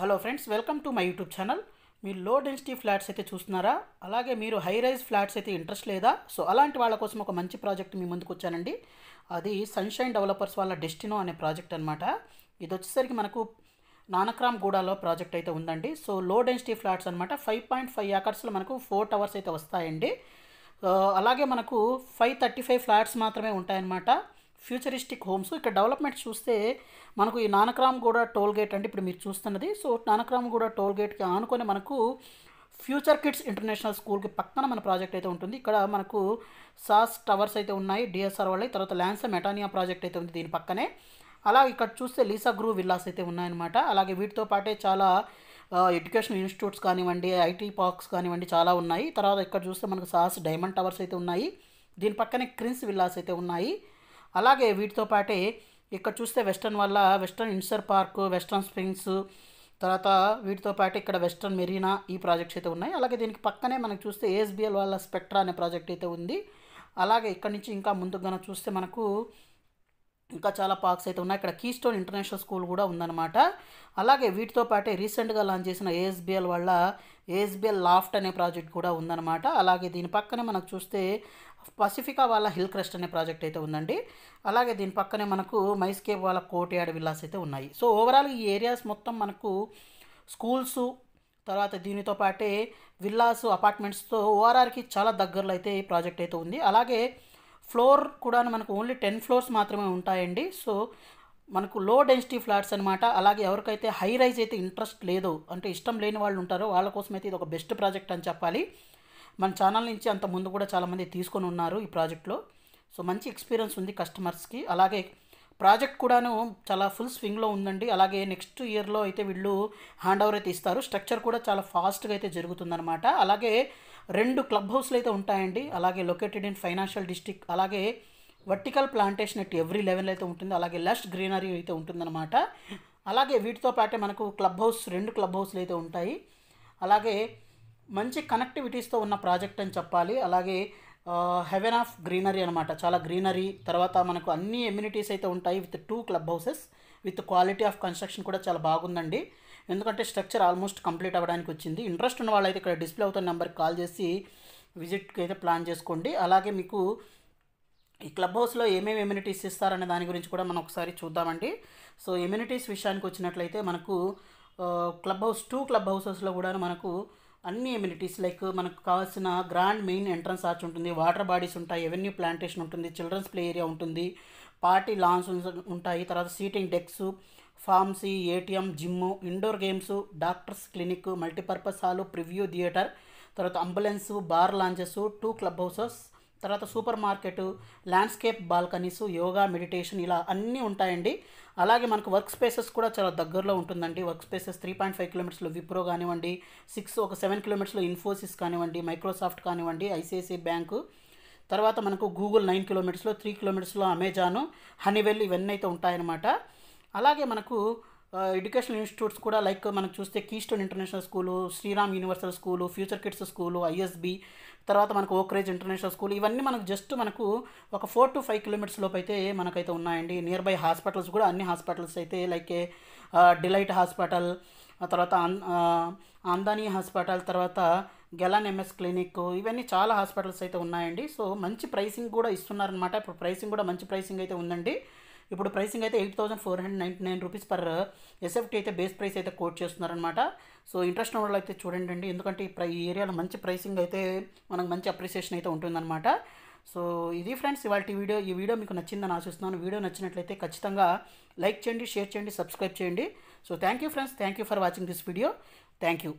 hello friends welcome to my YouTube channel మీరు low density flats అయితే చూస్తున్నారా అలాగే మీరు హై రైజ్ ఫ్లాట్స్ అయితే ఇంట్రెస్ట్ లేదా సో అలాంటి వాళ్ళ కోసం ఒక మంచి ప్రాజెక్ట్ మీ ముందుకు వచ్చానండి అది సన్షైన్ డెవలపర్స్ వాళ్ళ డెస్టినో అనే ప్రాజెక్ట్ అనమాట ఇది వచ్చేసరికి మనకు నానక్రామ్ గూడాలో ప్రాజెక్ట్ అయితే ఉందండి సో లో డెన్సిటీ ఫ్లాట్స్ అనమాట ఫైవ్ పాయింట్ ఫైవ్ ఏకర్స్లో మనకు ఫోర్ టవర్స్ అయితే వస్తాయండి అలాగే మనకు ఫైవ్ థర్టీ ఫైవ్ ఫ్లాట్స్ మాత్రమే ఉంటాయన్నమాట ఫ్యూచరిస్టిక్ హోమ్స్ ఇక్కడ డెవలప్మెంట్ చూస్తే మనకు ఈ నానక్రామ్గూడ టోల్ గేట్ అంటే ఇప్పుడు మీరు చూస్తున్నది సో కూడా టోల్ గేట్కి ఆనుకొని మనకు ఫ్యూచర్ కిడ్స్ ఇంటర్నేషనల్ స్కూల్కి పక్కన మన ప్రాజెక్ట్ అయితే ఉంటుంది ఇక్కడ మనకు సాస్ టవర్స్ అయితే ఉన్నాయి డిఎస్ఆర్ వాళ్ళవి తర్వాత ల్యాండ్స్ మెటానియా ప్రాజెక్ట్ అయితే ఉంది దీని పక్కనే అలా ఇక్కడ చూస్తే లీసా గ్రూ విల్లాస్ అయితే ఉన్నాయన్నమాట అలాగే వీటితో పాటే చాలా ఎడ్యుకేషన్ ఇన్స్టిట్యూట్స్ కానివ్వండి ఐటీ పార్క్స్ కానివ్వండి చాలా ఉన్నాయి తర్వాత ఇక్కడ చూస్తే మనకు సాస్ డైమండ్ టవర్స్ అయితే ఉన్నాయి దీని పక్కనే క్రిన్స్ విల్లాస్ అయితే ఉన్నాయి అలాగే వీటితో పాటే ఇక్కడ చూస్తే వెస్టర్న్ వల్ల వెస్టర్న్ ఇన్సర్ పార్క్ వెస్టర్న్ స్ప్రింగ్స్ తర్వాత వీటితో పాటు ఇక్కడ వెస్టర్న్ మెరీనా ఈ ప్రాజెక్ట్స్ అయితే ఉన్నాయి అలాగే దీనికి పక్కనే మనకు చూస్తే ఏఎస్బిఎల్ వాళ్ళ స్పెక్ట్రా అనే ప్రాజెక్ట్ అయితే ఉంది అలాగే ఇక్కడ నుంచి ఇంకా ముందుగానే చూస్తే మనకు ఇంకా చాలా పార్క్స్ అయితే ఉన్నాయి ఇక్కడ కీ స్టోన్ ఇంటర్నేషనల్ స్కూల్ కూడా ఉందన్నమాట అలాగే వీటితో పాటే రీసెంట్గా లాంచ్ చేసిన ఏఎస్బిఎల్ వల్ల ఏఎస్బిఎల్ లాఫ్ట్ అనే ప్రాజెక్ట్ కూడా ఉందన్నమాట అలాగే దీని పక్కనే మనకు చూస్తే పసిఫికా వాళ్ళ హిల్ క్రెస్ట్ అనే ప్రాజెక్ట్ అయితే ఉందండి అలాగే దీని పక్కనే మనకు మైస్కేప్ వాళ్ళ కోటియాడ్ విల్లాస్ అయితే ఉన్నాయి సో ఓవరాల్ ఈ ఏరియాస్ మొత్తం మనకు స్కూల్స్ తర్వాత దీనితో పాటే విల్లాస్ అపార్ట్మెంట్స్తో ఓఆర్ఆర్కి చాలా దగ్గరలో అయితే ఈ ప్రాజెక్ట్ అయితే ఉంది అలాగే ఫ్లోర్ కూడా మనకు ఓన్లీ టెన్ ఫ్లోర్స్ మాత్రమే ఉంటాయండి సో మనకు లో డెన్సిటీ ఫ్లాట్స్ అనమాట అలాగే ఎవరికైతే హై రైజ్ అయితే ఇంట్రెస్ట్ లేదు అంటే ఇష్టం లేని వాళ్ళు ఉంటారో వాళ్ళ కోసం అయితే ఇది ఒక బెస్ట్ ప్రాజెక్ట్ అని చెప్పాలి మన ఛానల్ నుంచి అంత ముందు కూడా చాలామంది తీసుకొని ఉన్నారు ఈ ప్రాజెక్ట్లో సో మంచి ఎక్స్పీరియన్స్ ఉంది కస్టమర్స్కి అలాగే ప్రాజెక్ట్ కూడాను చాలా ఫుల్ స్వింగ్లో ఉందండి అలాగే నెక్స్ట్ ఇయర్లో అయితే వీళ్ళు హ్యాండ్ ఓవర్ అయితే ఇస్తారు స్ట్రక్చర్ కూడా చాలా ఫాస్ట్గా అయితే జరుగుతుందనమాట అలాగే రెండు క్లబ్ హౌస్లు అయితే ఉంటాయండి అలాగే లొకేటెడ్ ఇన్ ఫైనాన్షియల్ డిస్టిక్ అలాగే vertical plantation at every level అయితే ఉంటుంది అలాగే లెస్ట్ గ్రీనరీ అయితే ఉంటుందన్నమాట అలాగే వీటితో పాటే మనకు క్లబ్ హౌస్ రెండు క్లబ్ హౌస్లు అయితే ఉంటాయి అలాగే మంచి కనెక్టివిటీస్తో ఉన్న ప్రాజెక్ట్ అని చెప్పాలి అలాగే హెవెన్ ఆఫ్ గ్రీనరీ అనమాట చాలా గ్రీనరీ తర్వాత మనకు అన్ని ఎమ్యూనిటీస్ అయితే ఉంటాయి with two club houses with quality of construction కూడా చాలా బాగుందండి ఎందుకంటే స్ట్రక్చర్ ఆల్మోస్ట్ కంప్లీట్ అవ్వడానికి వచ్చింది ఇంట్రెస్ట్ ఉన్న వాళ్ళైతే ఇక్కడ డిస్ప్లే అవుతున్న నెంబర్కి కాల్ చేసి విజిట్కి అయితే ప్లాన్ చేసుకోండి అలాగే మీకు ఈ క్లబ్ హౌస్లో ఏమేమి ఎమ్యూనిటీస్ ఇస్తారనే దాని గురించి కూడా మనం ఒకసారి చూద్దామండి సో ఎమ్యూనిటీస్ విషయానికి వచ్చినట్లయితే మనకు క్లబ్ హౌస్ టూ క్లబ్ హౌసెస్లో కూడా మనకు అన్ని ఎమ్యూనిటీస్ లైక్ మనకు కావాల్సిన గ్రాండ్ మెయిన్ ఎంట్రన్స్ ఆర్చ్ ఉంటుంది వాటర్ బాడీస్ ఉంటాయి ఎవెన్యూ ప్లాంటేషన్ ఉంటుంది చిల్డ్రన్స్ ప్లే ఏరియా ఉంటుంది పార్టీ లాన్స్ ఉంటాయి తర్వాత seating decks pharmacy ATM gym indoor games doctors clinic multipurpose hall preview theatre తర్వాత ambulance bar lounges two club houses తర్వాత super market landscape balconies yoga meditation ఇలా అన్నీ ఉంటాయండి అలాగే మనకు వర్క్ స్పేసెస్ కూడా చాలా దగ్గరలో ఉంటుందండి work spaces three point five కిలోమీటర్స్లో విప్రో కానివ్వండి సిక్స్ ఒక సెవెన్ కిలోమీటర్స్లో ఇన్ఫోసిస్ కానివ్వండి మైక్రోసాఫ్ట్ కానివ్వండి ఐసిఐసిఐ బ్యాంకు తర్వాత మనకు గూగుల్ నైన్ కిలోమీటర్స్లో త్రీ కిలోమీటర్స్లో అమెజాను హనీవెల్ ఇవన్నీ అయితే ఉంటాయన్నమాట అలాగే మనకు ఎడ్యుకేషనల్ ఇన్స్టిట్యూట్స్ కూడా లైక్ మనం చూస్తే Keystone international school Sriram universal school future kids school ISB తర్వాత మనకు ఓక్రేజ్ ఇంటర్నేషనల్ స్కూల్ ఇవన్నీ మనకు జస్ట్ మనకు ఒక ఫోర్ టు ఫైవ్ కిలోమీటర్స్ లోపు అయితే మనకైతే ఉన్నాయండి నియర్ బై హాస్పిటల్స్ కూడా అన్ని హాస్పిటల్స్ అయితే లైక్ డిలైట్ హాస్పిటల్ తర్వాత అందాని హాస్పిటల్ తర్వాత గెలాన్ ఎంఎస్ క్లినిక్ ఇవన్నీ చాలా హాస్పిటల్స్ అయితే ఉన్నాయండి సో మంచి ప్రైసింగ్ కూడా ఇస్తున్నారనమాట ఇప్పుడు ప్రైసింగ్ కూడా మంచి ప్రైసింగ్ అయితే ఉందండి ఇప్పుడు ప్రైసింగ్ అయితే eight thousand four hundred ninety nine rupees per SFT అయితే బేస్ ప్రైస్ అయితే కోట్ చేస్తున్నారనమాట సో ఇంట్రెస్ట్ ఉన్న అయితే చూడండి అండి ఎందుకంటే ఈ ప్రై ఏరియాలో మంచి ప్రైసింగ్ అయితే మనకు మంచి అప్రిసియేషన్ అయితే ఉంటుందన్నమాట సో ఇది ఫ్రెండ్స్ ఇవాళ వీడియో ఈ వీడియో మీకు నచ్చిందని ఆశిస్తున్నాను వీడియో నచ్చినట్లయితే ఖచ్చితంగా లైక్ చేయండి షేర్ చేయండి సబ్స్క్రైబ్ చేయండి so thank you friends thank you for watching this video thank you